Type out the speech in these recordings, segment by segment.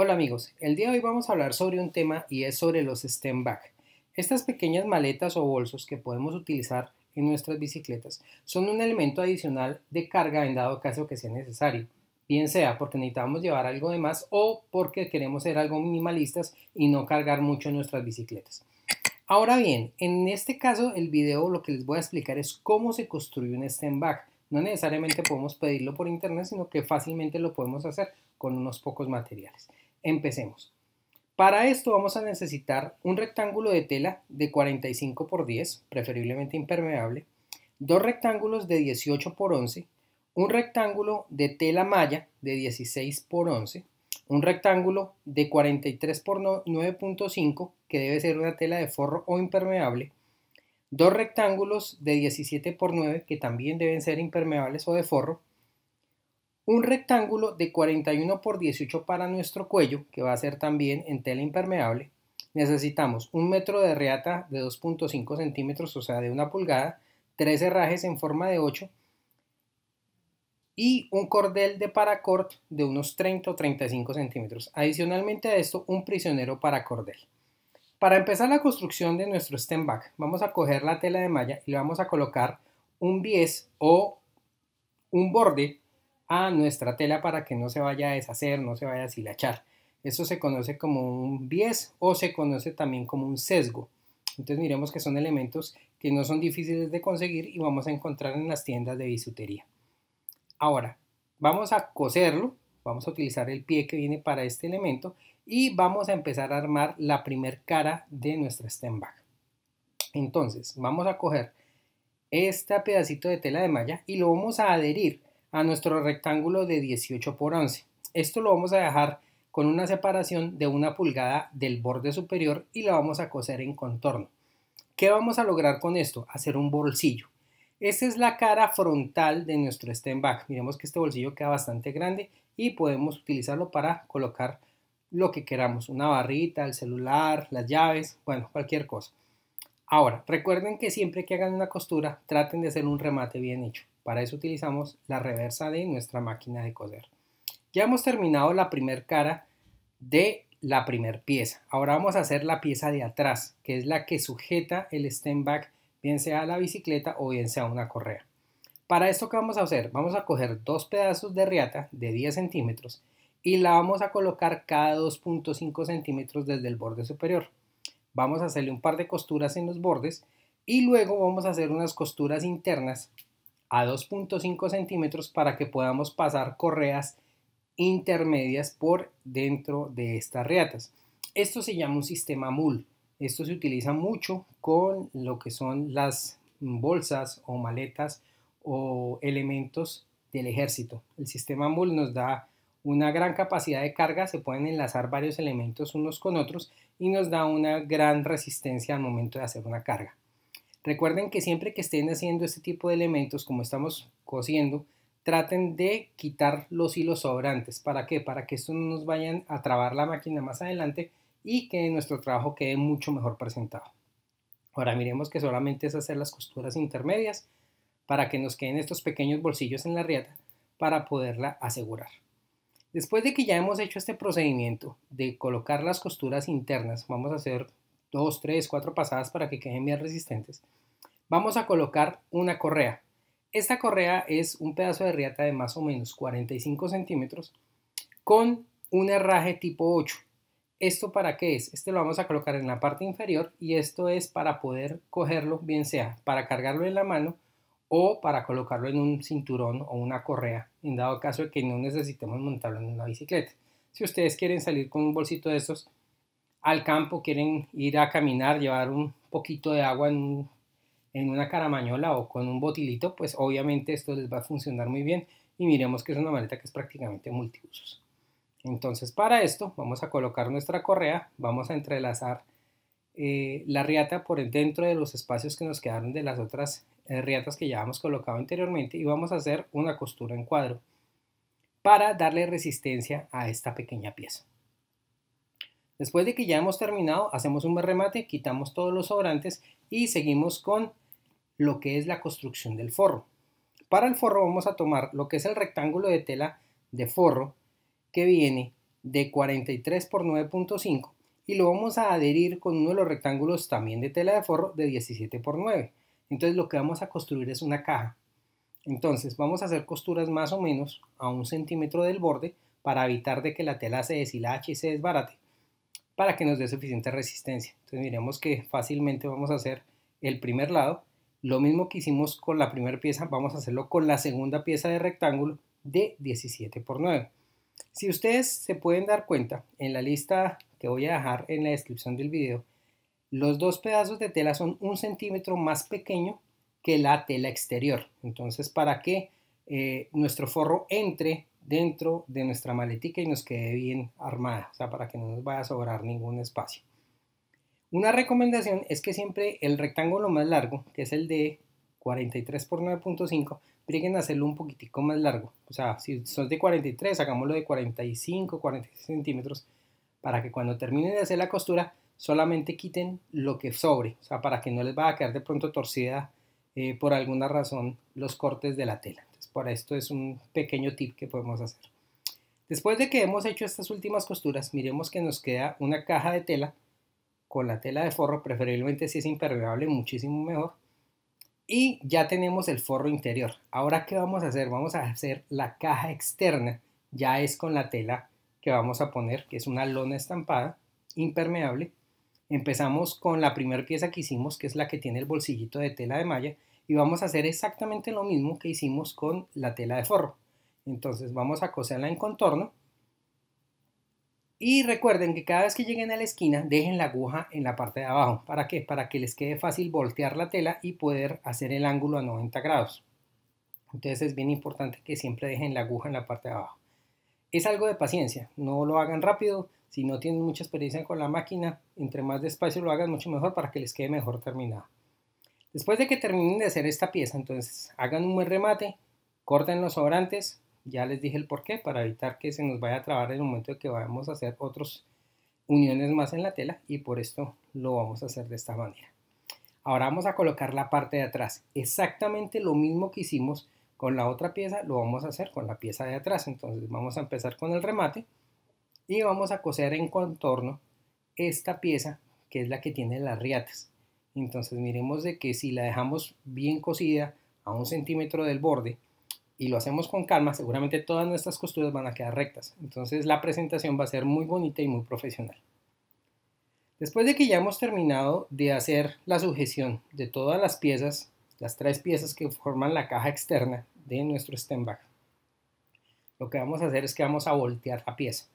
Hola amigos, el día de hoy vamos a hablar sobre un tema y es sobre los stem bag. Estas pequeñas maletas o bolsos que podemos utilizar en nuestras bicicletas son un elemento adicional de carga en dado caso que sea necesario, bien sea porque necesitamos llevar algo de más o porque queremos ser algo minimalistas y no cargar mucho nuestras bicicletas. Ahora bien, en este caso el video lo que les voy a explicar es cómo se construye un stem bag. No necesariamente podemos pedirlo por internet, sino que fácilmente lo podemos hacer con unos pocos materiales. Empecemos. Para esto vamos a necesitar un rectángulo de tela de 45 x 10, preferiblemente impermeable, dos rectángulos de 18 x 11, un rectángulo de tela malla de 16 x 11, un rectángulo de 43 x 9.5 que debe ser una tela de forro o impermeable, dos rectángulos de 17 x 9 que también deben ser impermeables o de forro, un rectángulo de 41 por 18 para nuestro cuello, que va a ser también en tela impermeable. Necesitamos un metro de reata de 2.5 centímetros, o sea, de una pulgada, tres herrajes en forma de 8 y un cordel de paracord de unos 30 o 35 centímetros. Adicionalmente a esto, un prisionero para cordel. Para empezar la construcción de nuestro stem back, vamos a coger la tela de malla y le vamos a colocar un bies o un borde a nuestra tela para que no se vaya a deshacer, no se vaya a silachar Eso se conoce como un bies o se conoce también como un sesgo. Entonces miremos que son elementos que no son difíciles de conseguir y vamos a encontrar en las tiendas de bisutería. Ahora, vamos a coserlo, vamos a utilizar el pie que viene para este elemento y vamos a empezar a armar la primer cara de nuestra stem bag. Entonces, vamos a coger este pedacito de tela de malla y lo vamos a adherir a nuestro rectángulo de 18 por 11. Esto lo vamos a dejar con una separación de una pulgada del borde superior y la vamos a coser en contorno. ¿Qué vamos a lograr con esto? Hacer un bolsillo. Esta es la cara frontal de nuestro stem back. Miremos que este bolsillo queda bastante grande y podemos utilizarlo para colocar lo que queramos, una barrita, el celular, las llaves, bueno, cualquier cosa. Ahora, recuerden que siempre que hagan una costura, traten de hacer un remate bien hecho. Para eso utilizamos la reversa de nuestra máquina de coser. Ya hemos terminado la primer cara de la primer pieza. Ahora vamos a hacer la pieza de atrás, que es la que sujeta el stem back, bien sea a la bicicleta o bien sea una correa. Para esto, ¿qué vamos a hacer? Vamos a coger dos pedazos de riata de 10 centímetros y la vamos a colocar cada 2.5 centímetros desde el borde superior. Vamos a hacerle un par de costuras en los bordes y luego vamos a hacer unas costuras internas a 2.5 centímetros para que podamos pasar correas intermedias por dentro de estas reatas. Esto se llama un sistema MUL. Esto se utiliza mucho con lo que son las bolsas o maletas o elementos del ejército. El sistema MUL nos da una gran capacidad de carga, se pueden enlazar varios elementos unos con otros y nos da una gran resistencia al momento de hacer una carga. Recuerden que siempre que estén haciendo este tipo de elementos, como estamos cosiendo, traten de quitar los hilos sobrantes. ¿Para qué? Para que esto no nos vayan a trabar la máquina más adelante y que nuestro trabajo quede mucho mejor presentado. Ahora miremos que solamente es hacer las costuras intermedias para que nos queden estos pequeños bolsillos en la riata para poderla asegurar. Después de que ya hemos hecho este procedimiento de colocar las costuras internas, vamos a hacer dos, tres, cuatro pasadas para que queden bien resistentes, vamos a colocar una correa. Esta correa es un pedazo de riata de más o menos 45 centímetros con un herraje tipo 8. ¿Esto para qué es? Este lo vamos a colocar en la parte inferior y esto es para poder cogerlo, bien sea para cargarlo en la mano o para colocarlo en un cinturón o una correa, en dado caso de que no necesitemos montarlo en una bicicleta. Si ustedes quieren salir con un bolsito de estos al campo, quieren ir a caminar, llevar un poquito de agua en, en una caramañola o con un botilito, pues obviamente esto les va a funcionar muy bien y miremos que es una maleta que es prácticamente multiusos. Entonces para esto vamos a colocar nuestra correa, vamos a entrelazar eh, la riata por dentro de los espacios que nos quedaron de las otras riatas que ya hemos colocado anteriormente y vamos a hacer una costura en cuadro para darle resistencia a esta pequeña pieza. Después de que ya hemos terminado, hacemos un remate, quitamos todos los sobrantes y seguimos con lo que es la construcción del forro. Para el forro vamos a tomar lo que es el rectángulo de tela de forro que viene de 43 por 9.5 y lo vamos a adherir con uno de los rectángulos también de tela de forro de 17 por 9. Entonces lo que vamos a construir es una caja. Entonces vamos a hacer costuras más o menos a un centímetro del borde para evitar de que la tela se deshilache y se desbarate para que nos dé suficiente resistencia. Entonces miremos que fácilmente vamos a hacer el primer lado. Lo mismo que hicimos con la primera pieza, vamos a hacerlo con la segunda pieza de rectángulo de 17 por 9. Si ustedes se pueden dar cuenta, en la lista que voy a dejar en la descripción del video, los dos pedazos de tela son un centímetro más pequeño que la tela exterior. Entonces, para que eh, nuestro forro entre dentro de nuestra maletica y nos quede bien armada, o sea, para que no nos vaya a sobrar ningún espacio. Una recomendación es que siempre el rectángulo más largo, que es el de 43 x 9.5, brieguen a hacerlo un poquitico más largo. O sea, si son de 43, hagámoslo de 45, 46 centímetros, para que cuando terminen de hacer la costura solamente quiten lo que sobre, o sea, para que no les vaya a quedar de pronto torcida eh, por alguna razón los cortes de la tela. Entonces, para esto es un pequeño tip que podemos hacer. Después de que hemos hecho estas últimas costuras, miremos que nos queda una caja de tela con la tela de forro, preferiblemente si es impermeable, muchísimo mejor. Y ya tenemos el forro interior. Ahora, ¿qué vamos a hacer? Vamos a hacer la caja externa, ya es con la tela que vamos a poner, que es una lona estampada, impermeable, Empezamos con la primera pieza que hicimos, que es la que tiene el bolsillito de tela de malla, y vamos a hacer exactamente lo mismo que hicimos con la tela de forro. Entonces vamos a coserla en contorno. Y recuerden que cada vez que lleguen a la esquina, dejen la aguja en la parte de abajo. ¿Para qué? Para que les quede fácil voltear la tela y poder hacer el ángulo a 90 grados. Entonces es bien importante que siempre dejen la aguja en la parte de abajo. Es algo de paciencia, no lo hagan rápido, si no tienen mucha experiencia con la máquina, entre más despacio lo hagan, mucho mejor para que les quede mejor terminado. Después de que terminen de hacer esta pieza, entonces hagan un buen remate, corten los sobrantes, ya les dije el porqué, para evitar que se nos vaya a trabar en el momento de que vamos a hacer otras uniones más en la tela y por esto lo vamos a hacer de esta manera. Ahora vamos a colocar la parte de atrás, exactamente lo mismo que hicimos con la otra pieza, lo vamos a hacer con la pieza de atrás, entonces vamos a empezar con el remate y vamos a coser en contorno esta pieza que es la que tiene las riatas entonces miremos de que si la dejamos bien cosida a un centímetro del borde y lo hacemos con calma seguramente todas nuestras costuras van a quedar rectas entonces la presentación va a ser muy bonita y muy profesional después de que ya hemos terminado de hacer la sujeción de todas las piezas las tres piezas que forman la caja externa de nuestro stem bag lo que vamos a hacer es que vamos a voltear la pieza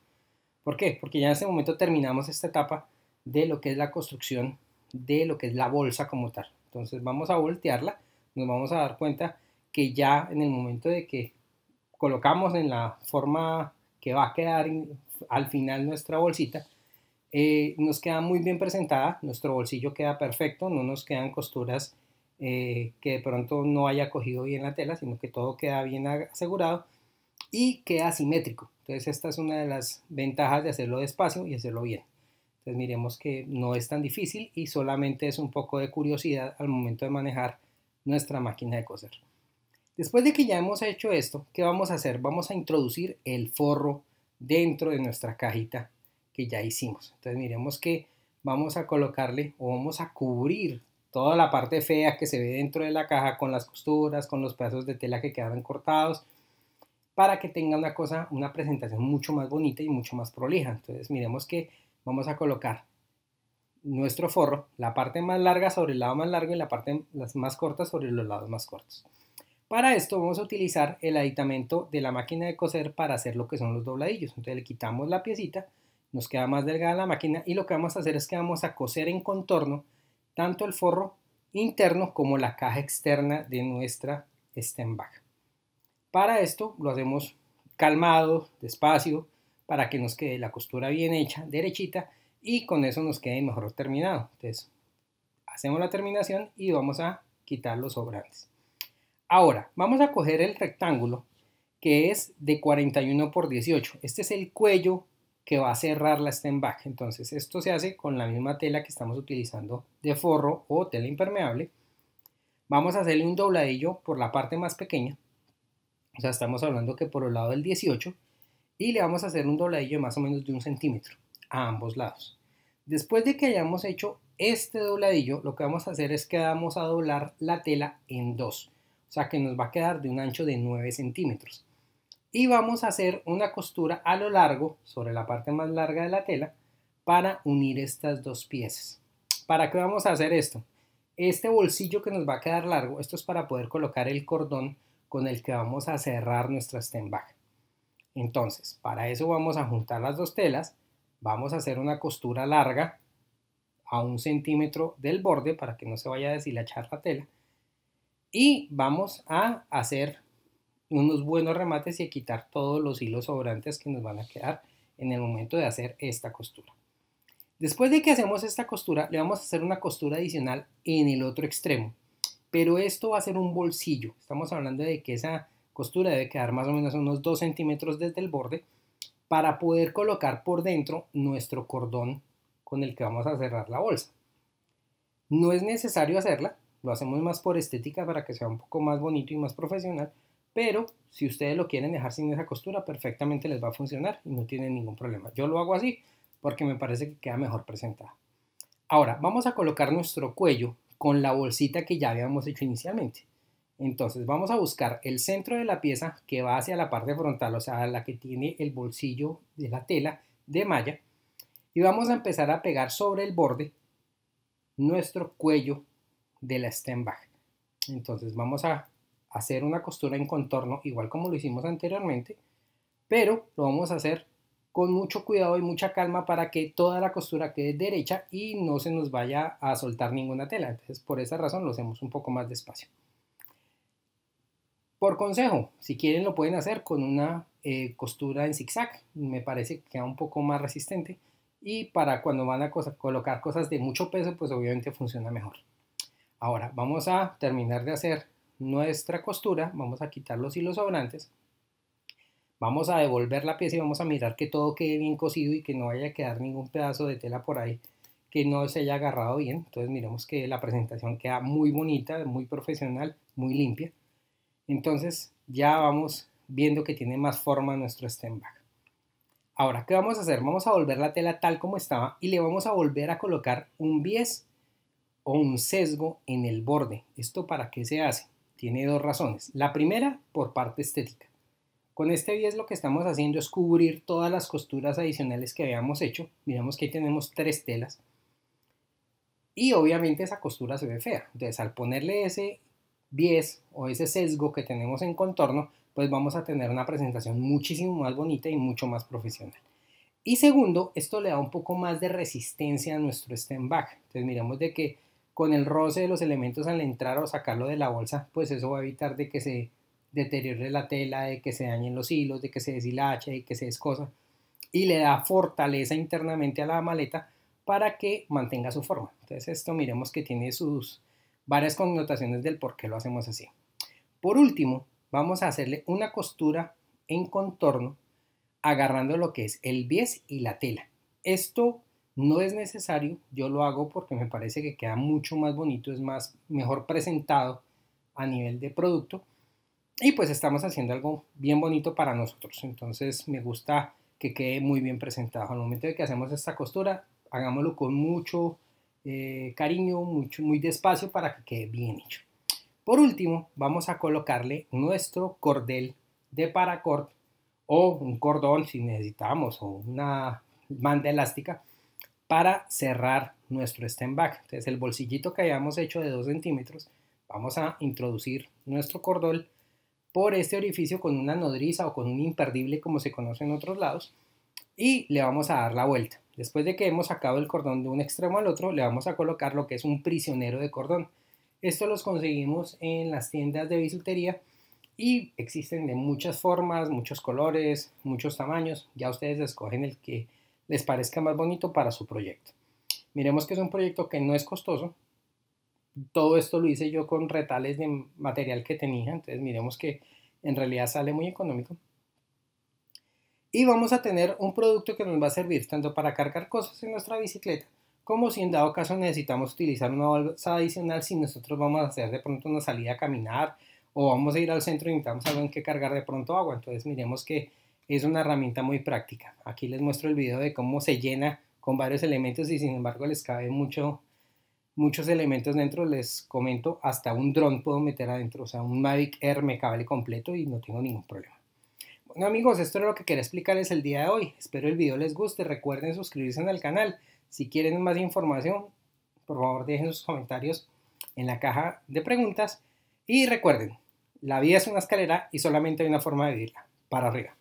¿Por qué? Porque ya en ese momento terminamos esta etapa de lo que es la construcción de lo que es la bolsa como tal. Entonces vamos a voltearla, nos vamos a dar cuenta que ya en el momento de que colocamos en la forma que va a quedar al final nuestra bolsita, eh, nos queda muy bien presentada, nuestro bolsillo queda perfecto, no nos quedan costuras eh, que de pronto no haya cogido bien la tela, sino que todo queda bien asegurado y queda simétrico Entonces esta es una de las ventajas de hacerlo despacio y hacerlo bien. Entonces miremos que no es tan difícil y solamente es un poco de curiosidad al momento de manejar nuestra máquina de coser. Después de que ya hemos hecho esto, ¿qué vamos a hacer? Vamos a introducir el forro dentro de nuestra cajita que ya hicimos. Entonces miremos que vamos a colocarle o vamos a cubrir toda la parte fea que se ve dentro de la caja con las costuras, con los pedazos de tela que quedaron cortados, para que tenga una cosa, una presentación mucho más bonita y mucho más prolija. Entonces miremos que vamos a colocar nuestro forro, la parte más larga sobre el lado más largo y la parte más corta sobre los lados más cortos. Para esto vamos a utilizar el aditamento de la máquina de coser para hacer lo que son los dobladillos. Entonces le quitamos la piecita, nos queda más delgada la máquina y lo que vamos a hacer es que vamos a coser en contorno tanto el forro interno como la caja externa de nuestra stem bag. Para esto lo hacemos calmado, despacio, para que nos quede la costura bien hecha, derechita, y con eso nos quede mejor terminado. Entonces, hacemos la terminación y vamos a quitar los sobrantes. Ahora, vamos a coger el rectángulo que es de 41 por 18. Este es el cuello que va a cerrar la stem back. Entonces, esto se hace con la misma tela que estamos utilizando de forro o tela impermeable. Vamos a hacerle un dobladillo por la parte más pequeña o sea, estamos hablando que por el lado del 18 y le vamos a hacer un dobladillo más o menos de un centímetro a ambos lados. Después de que hayamos hecho este dobladillo, lo que vamos a hacer es que vamos a doblar la tela en dos. O sea que nos va a quedar de un ancho de 9 centímetros. Y vamos a hacer una costura a lo largo, sobre la parte más larga de la tela, para unir estas dos piezas. ¿Para qué vamos a hacer esto? Este bolsillo que nos va a quedar largo, esto es para poder colocar el cordón con el que vamos a cerrar nuestra stem Entonces, para eso vamos a juntar las dos telas, vamos a hacer una costura larga a un centímetro del borde para que no se vaya a deshilachar la tela y vamos a hacer unos buenos remates y a quitar todos los hilos sobrantes que nos van a quedar en el momento de hacer esta costura. Después de que hacemos esta costura, le vamos a hacer una costura adicional en el otro extremo pero esto va a ser un bolsillo. Estamos hablando de que esa costura debe quedar más o menos unos 2 centímetros desde el borde para poder colocar por dentro nuestro cordón con el que vamos a cerrar la bolsa. No es necesario hacerla, lo hacemos más por estética para que sea un poco más bonito y más profesional, pero si ustedes lo quieren dejar sin esa costura, perfectamente les va a funcionar y no tienen ningún problema. Yo lo hago así porque me parece que queda mejor presentada. Ahora, vamos a colocar nuestro cuello con la bolsita que ya habíamos hecho inicialmente. Entonces vamos a buscar el centro de la pieza que va hacia la parte frontal, o sea, la que tiene el bolsillo de la tela de malla. Y vamos a empezar a pegar sobre el borde nuestro cuello de la stem bag. Entonces vamos a hacer una costura en contorno, igual como lo hicimos anteriormente, pero lo vamos a hacer con mucho cuidado y mucha calma para que toda la costura quede derecha y no se nos vaya a soltar ninguna tela. Entonces, por esa razón lo hacemos un poco más despacio. Por consejo, si quieren lo pueden hacer con una eh, costura en zigzag, me parece que queda un poco más resistente y para cuando van a colocar cosas de mucho peso, pues obviamente funciona mejor. Ahora vamos a terminar de hacer nuestra costura, vamos a quitar los hilos sobrantes vamos a devolver la pieza y vamos a mirar que todo quede bien cosido y que no vaya a quedar ningún pedazo de tela por ahí que no se haya agarrado bien. Entonces miremos que la presentación queda muy bonita, muy profesional, muy limpia. Entonces ya vamos viendo que tiene más forma nuestro stem bag. Ahora, ¿qué vamos a hacer? Vamos a volver la tela tal como estaba y le vamos a volver a colocar un bies o un sesgo en el borde. ¿Esto para qué se hace? Tiene dos razones. La primera, por parte estética. Con este 10 lo que estamos haciendo es cubrir todas las costuras adicionales que habíamos hecho. Miramos que ahí tenemos tres telas. Y obviamente esa costura se ve fea. Entonces al ponerle ese 10 o ese sesgo que tenemos en contorno, pues vamos a tener una presentación muchísimo más bonita y mucho más profesional. Y segundo, esto le da un poco más de resistencia a nuestro stem back. Entonces miramos de que con el roce de los elementos al entrar o sacarlo de la bolsa, pues eso va a evitar de que se deteriore la tela, de que se dañen los hilos, de que se deshilache, de que se descosa. Y le da fortaleza internamente a la maleta para que mantenga su forma. Entonces esto miremos que tiene sus varias connotaciones del por qué lo hacemos así. Por último, vamos a hacerle una costura en contorno agarrando lo que es el bies y la tela. Esto no es necesario, yo lo hago porque me parece que queda mucho más bonito, es más mejor presentado a nivel de producto y pues estamos haciendo algo bien bonito para nosotros. Entonces me gusta que quede muy bien presentado. Al momento de que hacemos esta costura, hagámoslo con mucho eh, cariño, mucho, muy despacio para que quede bien hecho. Por último, vamos a colocarle nuestro cordel de paracord o un cordón si necesitamos o una banda elástica para cerrar nuestro stand back. Entonces el bolsillito que hayamos hecho de 2 centímetros, vamos a introducir nuestro cordón por este orificio con una nodriza o con un imperdible como se conoce en otros lados y le vamos a dar la vuelta. Después de que hemos sacado el cordón de un extremo al otro, le vamos a colocar lo que es un prisionero de cordón. Esto los conseguimos en las tiendas de bisutería y existen de muchas formas, muchos colores, muchos tamaños. Ya ustedes escogen el que les parezca más bonito para su proyecto. Miremos que es un proyecto que no es costoso, todo esto lo hice yo con retales de material que tenía, entonces miremos que en realidad sale muy económico. Y vamos a tener un producto que nos va a servir tanto para cargar cosas en nuestra bicicleta, como si en dado caso necesitamos utilizar una bolsa adicional si nosotros vamos a hacer de pronto una salida a caminar o vamos a ir al centro y necesitamos algo en que cargar de pronto agua. Entonces miremos que es una herramienta muy práctica. Aquí les muestro el video de cómo se llena con varios elementos y sin embargo les cabe mucho muchos elementos dentro, les comento, hasta un dron puedo meter adentro, o sea, un Mavic Air me cabe completo y no tengo ningún problema. Bueno amigos, esto era lo que quería explicarles el día de hoy, espero el video les guste, recuerden suscribirse al canal, si quieren más información, por favor dejen sus comentarios en la caja de preguntas y recuerden, la vida es una escalera y solamente hay una forma de vivirla, para arriba.